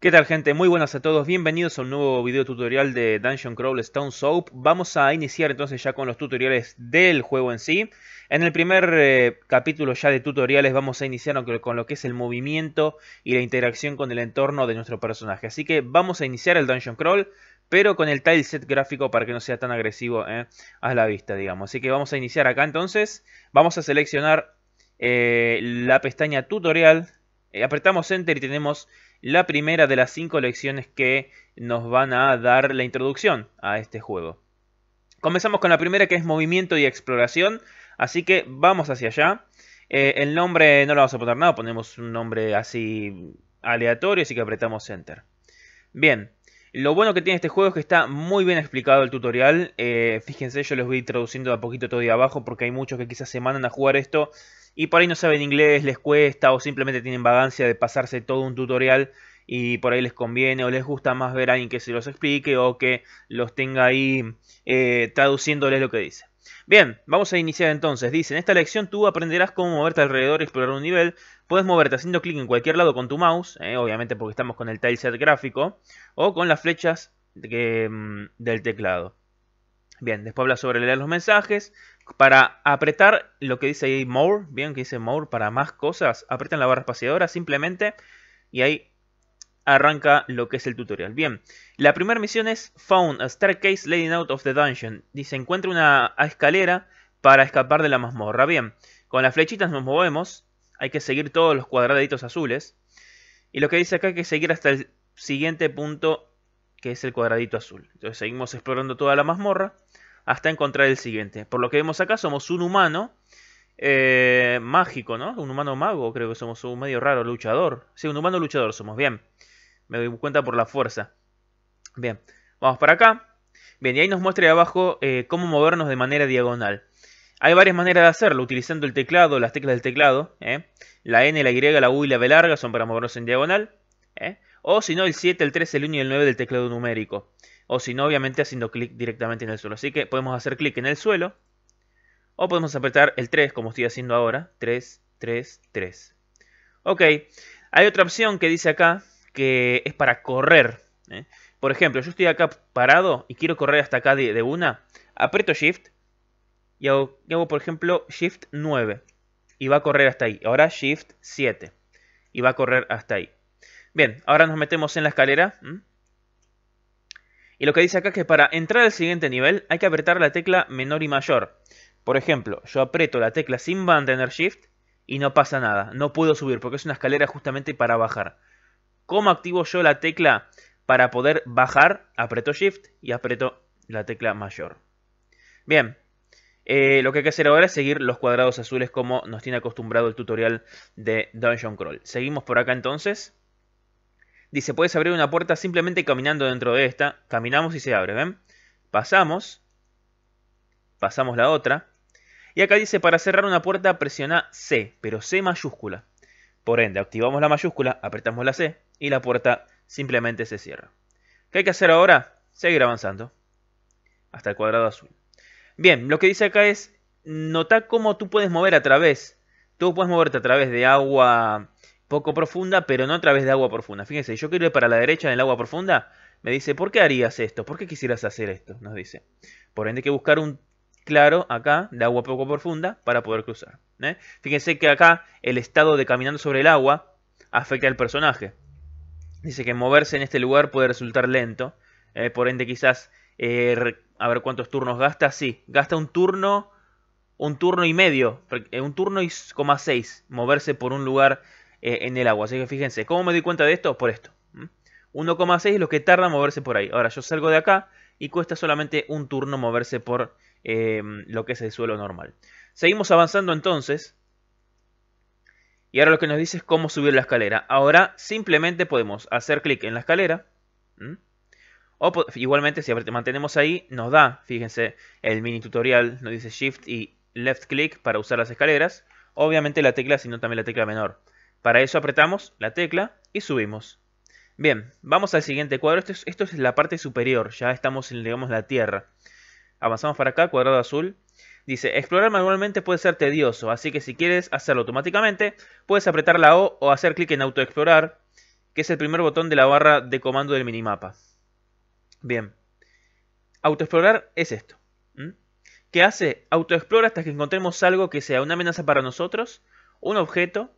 ¿Qué tal gente? Muy buenas a todos, bienvenidos a un nuevo video tutorial de Dungeon Crawl Stone Soap. Vamos a iniciar entonces ya con los tutoriales del juego en sí. En el primer eh, capítulo ya de tutoriales vamos a iniciar con lo que es el movimiento y la interacción con el entorno de nuestro personaje. Así que vamos a iniciar el Dungeon Crawl, pero con el tileset gráfico para que no sea tan agresivo eh, a la vista, digamos. Así que vamos a iniciar acá entonces. Vamos a seleccionar eh, la pestaña tutorial, apretamos Enter y tenemos la primera de las cinco lecciones que nos van a dar la introducción a este juego. Comenzamos con la primera que es movimiento y exploración, así que vamos hacia allá. Eh, el nombre no lo vamos a poner nada, ponemos un nombre así aleatorio, así que apretamos Enter. Bien, lo bueno que tiene este juego es que está muy bien explicado el tutorial. Eh, fíjense, yo les voy traduciendo de a poquito todo de abajo porque hay muchos que quizás se mandan a jugar esto y por ahí no saben inglés, les cuesta o simplemente tienen vagancia de pasarse todo un tutorial y por ahí les conviene o les gusta más ver a alguien que se los explique o que los tenga ahí eh, traduciéndoles lo que dice. Bien, vamos a iniciar entonces. Dice, en esta lección tú aprenderás cómo moverte alrededor y explorar un nivel. Puedes moverte haciendo clic en cualquier lado con tu mouse, eh, obviamente porque estamos con el tileset gráfico, o con las flechas mm, del teclado. Bien, después habla sobre leer los mensajes, para apretar lo que dice ahí More, bien que dice More para más cosas, apretan la barra espaciadora simplemente y ahí arranca lo que es el tutorial. Bien, la primera misión es Found a staircase leading out of the dungeon. Dice, encuentra una escalera para escapar de la mazmorra. Bien, con las flechitas nos movemos, hay que seguir todos los cuadraditos azules. Y lo que dice acá hay que seguir hasta el siguiente punto que es el cuadradito azul. Entonces seguimos explorando toda la mazmorra hasta encontrar el siguiente. Por lo que vemos acá, somos un humano eh, mágico, ¿no? Un humano mago, creo que somos un medio raro, luchador. Sí, un humano luchador somos, bien. Me doy cuenta por la fuerza. Bien, vamos para acá. Bien, y ahí nos muestra abajo eh, cómo movernos de manera diagonal. Hay varias maneras de hacerlo, utilizando el teclado, las teclas del teclado. ¿eh? La N, la Y, la U y la B larga son para movernos en diagonal. O si no, el 7, el 3, el 1 y el 9 del teclado numérico. O si no, obviamente haciendo clic directamente en el suelo. Así que podemos hacer clic en el suelo. O podemos apretar el 3 como estoy haciendo ahora. 3, 3, 3. Ok. Hay otra opción que dice acá que es para correr. ¿eh? Por ejemplo, yo estoy acá parado y quiero correr hasta acá de, una. Aprieto Shift y hago, por ejemplo, Shift 9. Y va a correr hasta ahí. Ahora Shift 7. Y va a correr hasta ahí. Bien, ahora nos metemos en la escalera. Y lo que dice acá es que para entrar al siguiente nivel hay que apretar la tecla menor y mayor. Por ejemplo, yo aprieto la tecla sin mantener shift y no pasa nada. No puedo subir porque es una escalera justamente para bajar. ¿Cómo activo yo la tecla para poder bajar? Apreto shift y aprieto la tecla mayor. Bien, eh, lo que hay que hacer ahora es seguir los cuadrados azules como nos tiene acostumbrado el tutorial de Dungeon Crawl. Seguimos por acá entonces. Dice, puedes abrir una puerta simplemente caminando dentro de esta. Caminamos y se abre, ¿ven? Pasamos. Pasamos la otra. Y acá dice, para cerrar una puerta presiona C, pero C mayúscula. Por ende, activamos la mayúscula, apretamos la C y la puerta simplemente se cierra. ¿Qué hay que hacer ahora? Seguir avanzando hasta el cuadrado azul. Bien, lo que dice acá es, nota cómo tú puedes mover a través. Tú puedes moverte a través de agua poco profunda, pero no a través de agua profunda. Fíjense, yo quiero ir para la derecha en el agua profunda. Me dice, ¿por qué harías esto? ¿Por qué quisieras hacer esto? Nos dice. Por ende, hay que buscar un claro acá de agua poco profunda para poder cruzar. ¿eh? Fíjense que acá el estado de caminando sobre el agua afecta al personaje. Dice que moverse en este lugar puede resultar lento. ¿eh? por ende, quizás. Eh, a ver cuántos turnos gasta. Sí, gasta un turno. Un turno y medio. Un turno y coma seis. Moverse por un lugar eh, en el agua. Así que fíjense, ¿cómo me di cuenta de esto? Por esto. 1,6 es lo que tarda moverse por ahí. Ahora yo salgo de acá y cuesta solamente un turno moverse por em, lo que es el suelo normal. Seguimos avanzando entonces. Y ahora lo que nos dice es cómo subir la escalera. Ahora simplemente podemos hacer clic en la escalera. O, igualmente si mantenemos ahí nos da, fíjense, el mini tutorial. Nos dice Shift y Left Click para usar las escaleras. Obviamente la tecla, sino también la tecla menor. Para eso apretamos la tecla y subimos. Bien, vamos al siguiente cuadro. Esto es, la parte superior, ya estamos en la tierra. Avanzamos para acá, cuadrado azul. Dice, explorar manualmente puede ser tedioso, así que si quieres hacerlo automáticamente, puedes apretar la O o hacer clic en autoexplorar, que es el primer botón de la barra de comando del minimapa. Bien, autoexplorar es esto. ¿Mm? ¿Qué hace? Autoexplora hasta que encontremos algo que sea una amenaza para nosotros, un objeto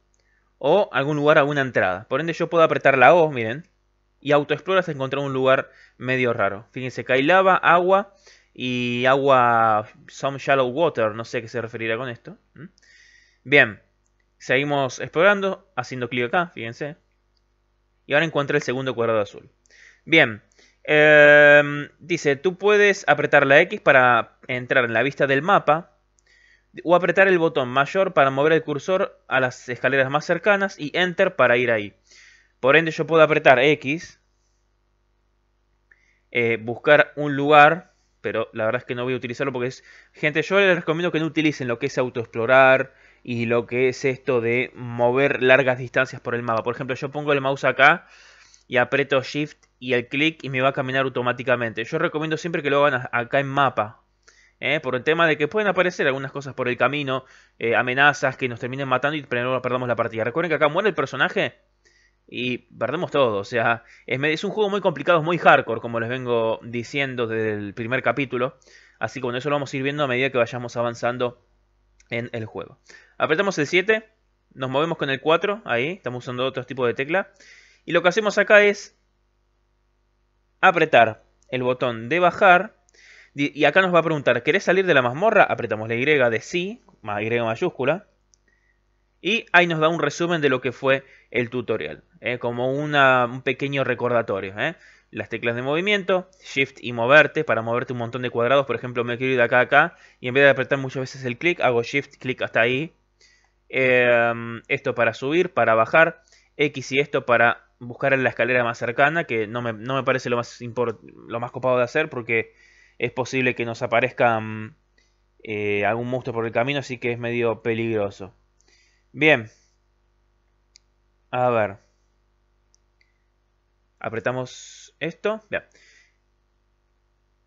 o algún lugar, alguna entrada. Por ende yo puedo apretar la O, miren, y autoexplora se encontrar un lugar medio raro. Fíjense que hay lava, agua y agua, some shallow water, no sé a qué se referirá con esto. Bien, seguimos explorando, haciendo clic acá, fíjense. Y ahora encuentra el segundo cuadrado azul. Bien, em, dice, tú puedes apretar la X para entrar en la vista del mapa o apretar el botón mayor para mover el cursor a las escaleras más cercanas y Enter para ir ahí. Por ende yo puedo apretar X, eh, buscar un lugar, pero la verdad es que no voy a utilizarlo porque es... Gente, yo les recomiendo que no utilicen lo que es autoexplorar y lo que es esto de mover largas distancias por el mapa. Por ejemplo, yo pongo el mouse acá y aprieto Shift y el clic y me va a caminar automáticamente. Yo recomiendo siempre que lo hagan acá en mapa, ¿eh? por el tema de que pueden aparecer algunas cosas por el camino, eh, amenazas que nos terminen matando y perdamos la partida. Recuerden que acá muere el personaje y perdemos todo, o sea, es, un juego muy complicado, es muy hardcore, como les vengo diciendo desde el primer capítulo, así que bueno, eso lo vamos a ir viendo a medida que vayamos avanzando en el juego. Apretamos el 7, nos movemos con el 4, ahí, estamos usando otro tipo de tecla, y lo que hacemos acá es apretar el botón de bajar y acá nos va a preguntar, ¿querés salir de la mazmorra? Apretamos la Y de sí, Y mayúscula. Y ahí nos da un resumen de lo que fue el tutorial, ¿eh? como un pequeño recordatorio. ¿eh? Las teclas de movimiento, Shift y moverte, para moverte un montón de cuadrados. Por ejemplo, me quiero ir de acá a acá y en vez de apretar muchas veces el clic, hago Shift, clic hasta ahí. Em, esto para subir, para bajar. X y esto para buscar en la escalera más cercana, que no me, no me parece lo más, lo más copado de hacer porque es posible que nos aparezcan eh, algún monstruo por el camino, así que es medio peligroso. Bien. A ver. Apretamos esto.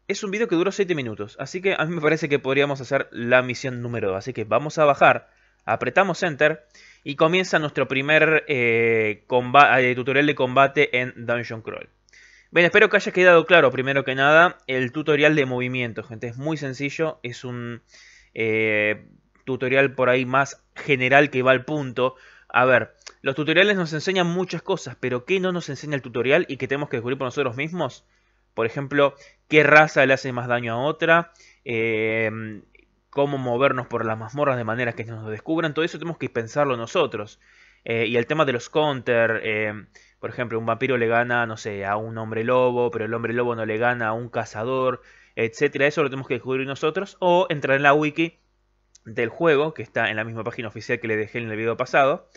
Es un video que duró 7 minutos, así que a mí me parece que podríamos hacer la misión número 2. Así que vamos a bajar, apretamos Enter y comienza nuestro primer eh, eh, tutorial de combate en Dungeon Crawl. Bien, espero que haya quedado claro, primero que nada, el tutorial de movimiento, gente. Es muy sencillo, es un eh, tutorial por ahí más general que va al punto. A ver, los tutoriales nos enseñan muchas cosas, pero ¿qué no nos enseña el tutorial y que tenemos que descubrir por nosotros mismos? Por ejemplo, ¿qué raza le hace más daño a otra? Em, ¿Cómo movernos por las mazmorras de manera que nos descubran? Todo eso tenemos que pensarlo nosotros. Eh, y el tema de los counter, em, por ejemplo, un vampiro le gana, no sé, a un hombre lobo, pero el hombre lobo no le gana a un cazador, etcétera. Eso lo tenemos que descubrir nosotros o entrar en la wiki del juego, que está en la misma página oficial que le dejé en el video pasado,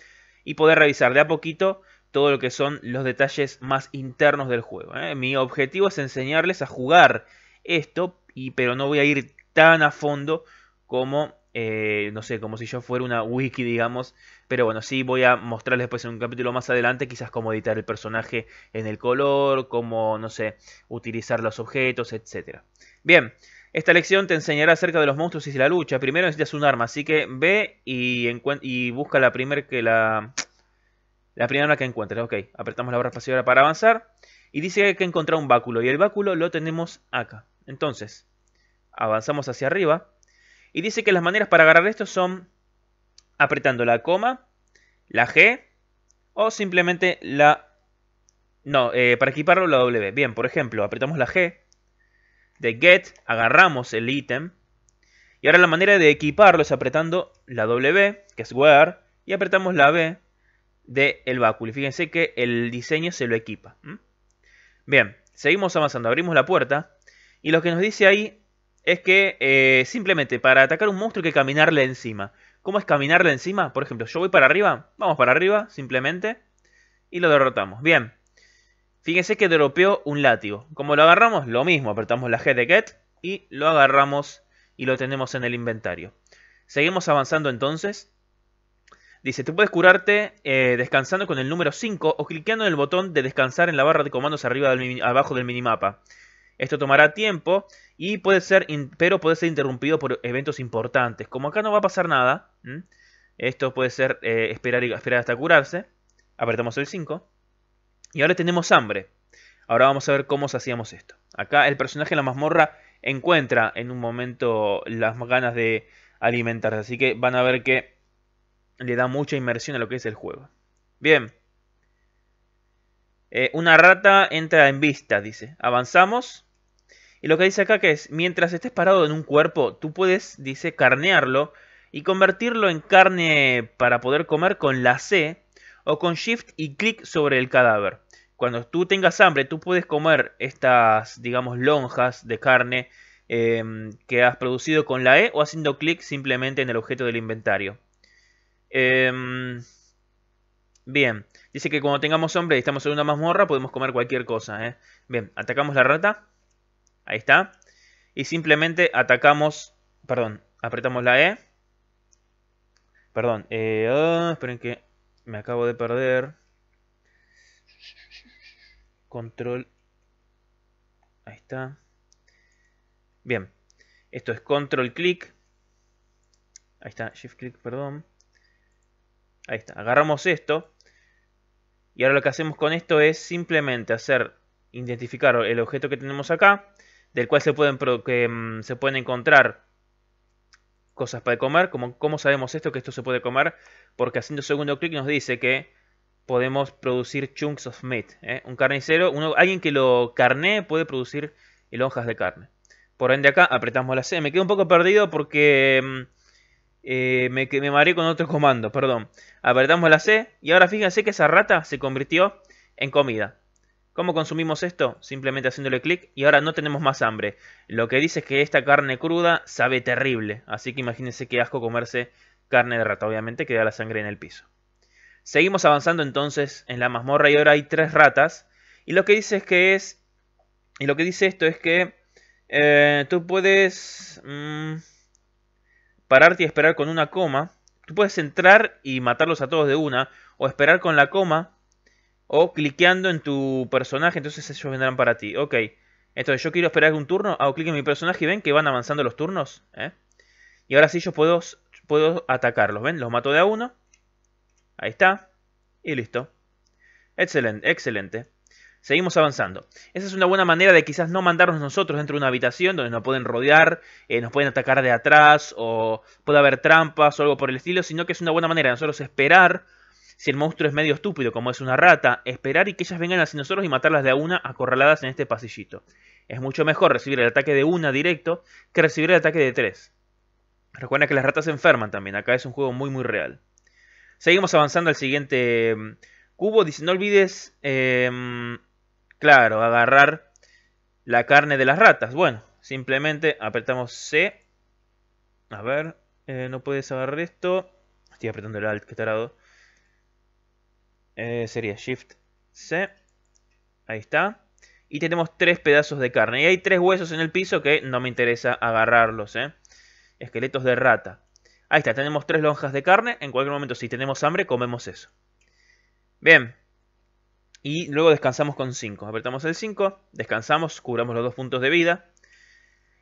y poder revisar de a poquito todo lo que son los detalles más internos del juego. ¿eh? Mi objetivo es enseñarles a jugar esto, y, pero no voy a ir tan a fondo como, eh, no sé, como si yo fuera una wiki, digamos, pero bueno, sí voy a mostrarles después en un capítulo más adelante quizás cómo editar el personaje en el color, cómo, no sé, utilizar los objetos, etc. Bien, esta lección te enseñará acerca de los monstruos y la lucha. Primero necesitas un arma, así que ve y, y busca la primera que la... La primera que encuentres, ok. Apretamos la barra espaciadora para avanzar. Y dice que hay que encontrar un báculo. Y el báculo lo tenemos acá. Entonces, avanzamos hacia arriba. Y dice que las maneras para agarrar esto son apretando la coma, la G o simplemente la... No, eh, para equiparlo la W. Bien, por ejemplo, apretamos la G de get, agarramos el ítem. Y ahora la manera de equiparlo es apretando la W, que es where, y apretamos la B de el báculo. Y fíjense que el diseño se lo equipa. Bien, seguimos avanzando, abrimos la puerta. Y lo que nos dice ahí es que eh, simplemente para atacar un monstruo hay que caminarle encima. ¿Cómo es caminarle encima? Por ejemplo, yo voy para arriba, vamos para arriba, simplemente, y lo derrotamos. Bien, fíjense que dropeó un látigo. ¿Cómo lo agarramos? Lo mismo, apretamos la G de Get y lo agarramos y lo tenemos en el inventario. Seguimos avanzando entonces. Dice, tú puedes curarte eh, descansando con el número 5 o cliqueando en el botón de descansar en la barra de comandos arriba abajo del minimapa. Esto tomará tiempo, y puede ser pero puede ser interrumpido por eventos importantes. Como acá no va a pasar nada, esto puede ser eh, esperar, y, esperar hasta curarse. Apretamos el 5. Y ahora tenemos hambre. Ahora vamos a ver cómo hacíamos esto. Acá el personaje en la mazmorra encuentra en un momento las ganas de alimentarse. Así que van a ver que le da mucha inmersión a lo que es el juego. Bien. Eh, una rata entra en vista, dice. Avanzamos. Y lo que dice acá que es, mientras estés parado en un cuerpo, tú puedes, dice, carnearlo y convertirlo en carne para poder comer con la C o con shift y clic sobre el cadáver. Cuando tú tengas hambre, tú puedes comer estas, digamos, lonjas de carne em, que has producido con la E o haciendo clic simplemente en el objeto del inventario. Em, bien, dice que cuando tengamos hambre y estamos en una mazmorra, podemos comer cualquier cosa. ¿eh? Bien, atacamos la rata. Ahí está. Y simplemente atacamos, perdón, apretamos la E. Perdón, eh, ah, esperen que me acabo de perder. Control. Ahí está. Bien. Esto es control clic. Ahí está, shift clic, perdón. Ahí está, agarramos esto. Y ahora lo que hacemos con esto es simplemente hacer, identificar el objeto que tenemos acá del cual se pueden, mm, se pueden encontrar cosas para comer. Como, ¿Cómo sabemos esto? Que esto se puede comer. Porque haciendo segundo clic nos dice que podemos producir chunks of meat. ¿eh? Un carnicero, alguien que lo carne puede producir lonjas de carne. Por ende acá apretamos la C. Me quedo un poco perdido porque mm, eh, me, me mareé con otro comando, perdón. Apretamos la C y ahora fíjense que esa rata se convirtió en comida. ¿Cómo consumimos esto? Simplemente haciéndole clic y ahora no tenemos más hambre. Lo que dice es que esta carne cruda sabe terrible, así que imagínense qué asco comerse carne de rata, obviamente queda la sangre en el piso. Seguimos avanzando entonces en la mazmorra y ahora hay tres ratas. Y lo que dice es que es. Y lo que dice esto es que eh, tú puedes mm, pararte y esperar con una coma. Tú puedes entrar y matarlos a todos de una. O esperar con la coma o cliqueando en tu personaje, entonces ellos vendrán para ti. Ok, entonces yo quiero esperar un turno, hago clic en mi personaje y ven que van avanzando los turnos. ¿eh? Y ahora sí yo puedo, puedo atacarlos, ¿ven? Los mato de a uno. Ahí está. Y listo. Excelente, excelente. Seguimos avanzando. Esa es una buena manera de quizás no mandarnos nosotros dentro de una habitación donde nos pueden rodear, eh, nos pueden atacar de atrás o puede haber trampas o algo por el estilo, sino que es una buena manera de nosotros esperar si el monstruo es medio estúpido, como es una rata, esperar y que ellas vengan hacia nosotros y matarlas de a una acorraladas en este pasillito. Es mucho mejor recibir el ataque de una directo que recibir el ataque de tres. Recuerda que las ratas se enferman también, acá es un juego muy muy real. Seguimos avanzando al siguiente mm, cubo, dice no olvides, em, claro, agarrar la carne de las ratas. Bueno, simplemente apretamos C. A ver, eh, no puedes agarrar esto. Estoy apretando el alt, qué tarado. Eh, sería Shift C. Ahí está. Y tenemos tres pedazos de carne. Y hay tres huesos en el piso que no me interesa agarrarlos. ¿eh? Esqueletos de rata. Ahí está, tenemos tres lonjas de carne. En cualquier momento, si tenemos hambre, comemos eso. Bien. Y luego descansamos con 5. Apretamos el 5, descansamos, curamos los dos puntos de vida.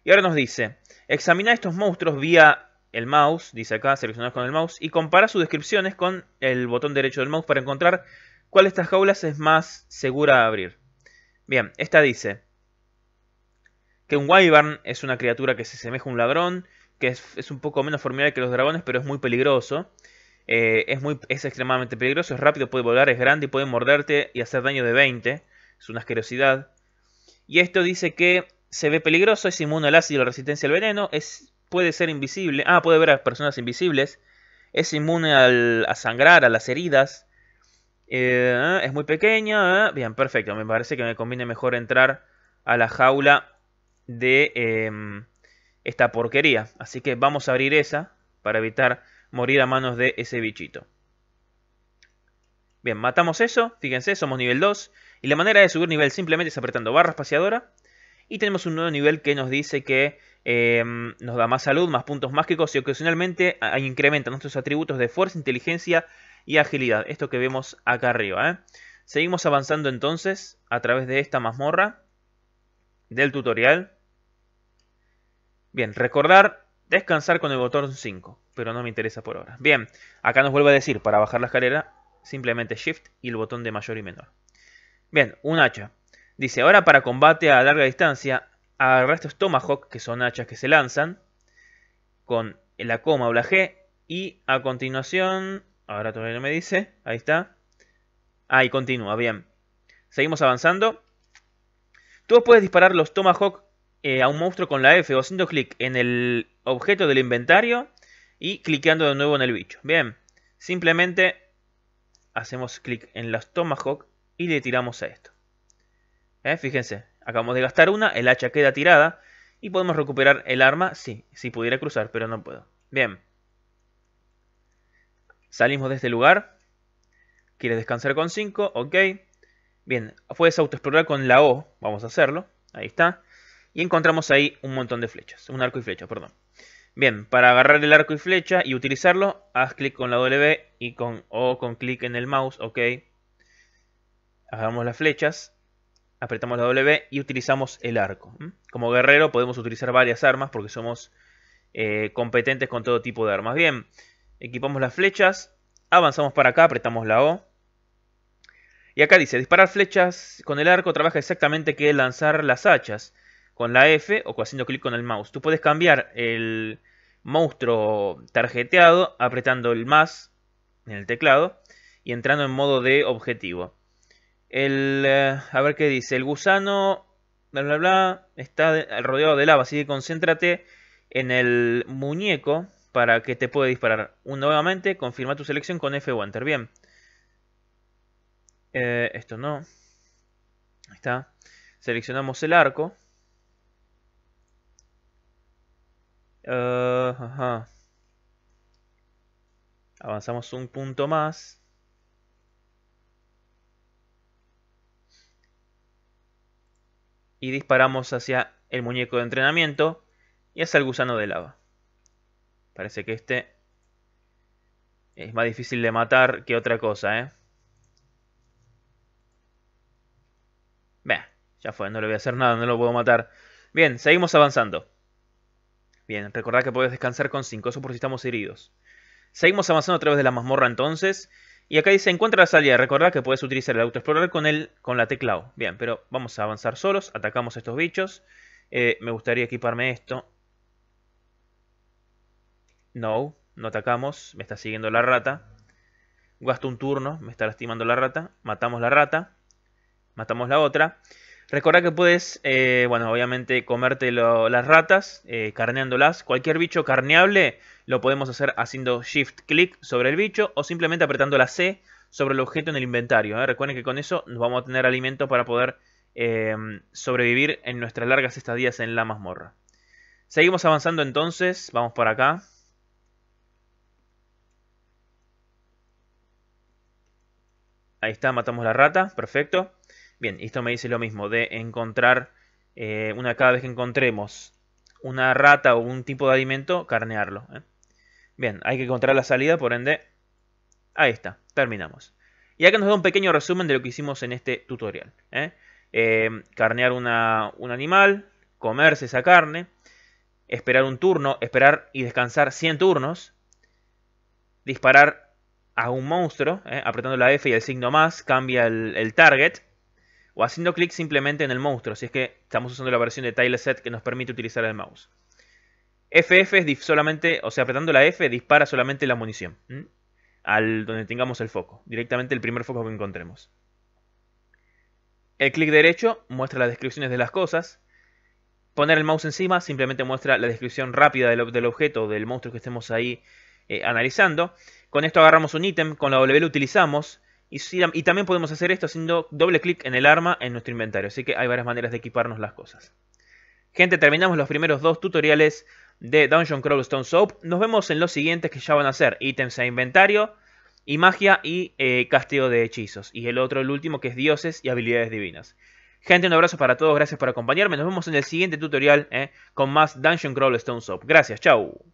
Y ahora nos dice, examina estos monstruos vía el mouse, dice acá, seleccionar con el mouse, y compara sus descripciones con el botón derecho del mouse para encontrar cuál de estas jaulas es más segura de abrir. Bien, esta dice que un wyvern es una criatura que se asemeja a un ladrón, que es, un poco menos formidable que los dragones, pero es muy peligroso. Eh, es, muy, es extremadamente peligroso, es rápido, puede volar, es grande y puede morderte y hacer daño de 20. Es una asquerosidad. Y esto dice que se ve peligroso, es inmune al ácido, la resistencia al veneno, es puede ser invisible. Ah, puede ver a personas invisibles. Es inmune al, a sangrar, a las heridas. Eh, es muy pequeña. ¿eh? Bien, perfecto. Me parece que me conviene mejor entrar a la jaula de em, esta porquería. Así que vamos a abrir esa para evitar morir a manos de ese bichito. Bien, matamos eso. Fíjense, somos nivel 2. Y la manera de subir nivel simplemente es apretando barra espaciadora. Y tenemos un nuevo nivel que nos dice que Em, nos da más salud, más puntos mágicos y ocasionalmente incrementa nuestros atributos de fuerza, inteligencia y agilidad. Esto que vemos acá arriba. ¿eh? Seguimos avanzando entonces a través de esta mazmorra del tutorial. Bien, recordar descansar con el botón 5, pero no me interesa por ahora. Bien, acá nos vuelve a decir para bajar la escalera simplemente Shift y el botón de mayor y menor. Bien, un hacha. Dice, ahora para combate a larga distancia, agarrar estos Tomahawk, que son hachas que se lanzan, con la coma o la G, y a continuación, ahora todavía no me dice, ahí está. Ahí continúa, bien. Seguimos avanzando. Tú puedes disparar los Tomahawk eh, a un monstruo con la F o haciendo clic en el objeto del inventario y cliqueando de nuevo en el bicho. Bien, simplemente hacemos clic en los Tomahawk y le tiramos a esto. Eh, fíjense, Acabamos de gastar una, el hacha queda tirada. Y podemos recuperar el arma, sí, si pudiera cruzar, pero no puedo. Bien. Salimos de este lugar. ¿Quieres descansar con 5? Ok. Bien, puedes autoexplorar con la O. Vamos a hacerlo. Ahí está. Y encontramos ahí un montón de flechas. Un arco y flecha, perdón. Bien, para agarrar el arco y flecha y utilizarlo, haz clic con la W y con O con clic en el mouse. Ok. Agarramos las flechas apretamos la W y utilizamos el arco. Como guerrero podemos utilizar varias armas porque somos eh, competentes con todo tipo de armas. Bien, equipamos las flechas, avanzamos para acá, apretamos la O. Y acá dice, disparar flechas con el arco trabaja exactamente que lanzar las hachas con la F o haciendo clic con el mouse. Tú puedes cambiar el monstruo tarjeteado apretando el más en el teclado y entrando en modo de objetivo. El, eh, a ver qué dice. El gusano, bla, bla, bla, está rodeado de lava, así que concéntrate en el muñeco para que te pueda disparar. Nuevamente, confirma tu selección con F o Bien. Eh, esto no. Ahí está. Seleccionamos el arco. Eh, ajá. Avanzamos un punto más. y disparamos hacia el muñeco de entrenamiento y hacia el gusano de lava. Parece que este es más difícil de matar que otra cosa, ¿eh? ya fue, no le voy a hacer nada, no lo puedo matar. Bien, seguimos avanzando. Bien, recordad que puedes descansar con 5, eso por si estamos heridos. Seguimos avanzando a través de la mazmorra entonces. Y acá dice, encuentra la salida. Recordad que puedes utilizar el autoexplorador con, él, con la tecla Bien, pero vamos a avanzar solos. Atacamos a estos bichos. Eh, me gustaría equiparme esto. No, no atacamos. Me está siguiendo la rata. Gasto un turno. Me está lastimando la rata. Matamos la rata. Matamos la otra. Recuerda que puedes, eh, bueno, obviamente comerte las ratas, eh, carneándolas. Cualquier bicho carneable lo podemos hacer haciendo shift click sobre el bicho o simplemente apretando la C sobre el objeto en el inventario. ¿eh? Recuerden que con eso nos vamos a tener alimento para poder sobrevivir en nuestras largas estadías en la mazmorra. Seguimos avanzando entonces, vamos para acá. Ahí está, matamos la rata, perfecto. Bien, esto me dice lo mismo de encontrar, eh, una cada vez que encontremos una rata o un tipo de alimento, carnearlo. ¿eh? Bien, hay que encontrar la salida, por ende, ahí está, terminamos. Y acá nos da un pequeño resumen de lo que hicimos en este tutorial. ¿eh? carnear un animal, comerse esa carne, esperar un turno, esperar y descansar 100 turnos, disparar a un monstruo, apretando la F y el signo más, cambia el target, o haciendo clic simplemente en el monstruo, si es que estamos usando la versión de Tileset que nos permite utilizar el mouse. FF es solamente, o sea, apretando la F dispara solamente la munición, al donde tengamos el foco, directamente el primer foco que encontremos. El clic derecho muestra las descripciones de las cosas. Poner el mouse encima simplemente muestra la descripción rápida del, objeto, del monstruo que estemos ahí eh, analizando. Con esto agarramos un ítem, con la W lo utilizamos, y, también podemos hacer esto haciendo doble clic en el arma en nuestro inventario. Así que hay varias maneras de equiparnos las cosas. Gente, terminamos los primeros dos tutoriales de Dungeon Crawl Stone Soap. Nos vemos en los siguientes que ya van a ser ítems a e inventario y magia y eh, castigo de hechizos. Y el otro, el último, que es dioses y habilidades divinas. Gente, un abrazo para todos, gracias por acompañarme. Nos vemos en el siguiente tutorial eh, con más Dungeon Crawl Stone Soap. Gracias, chau.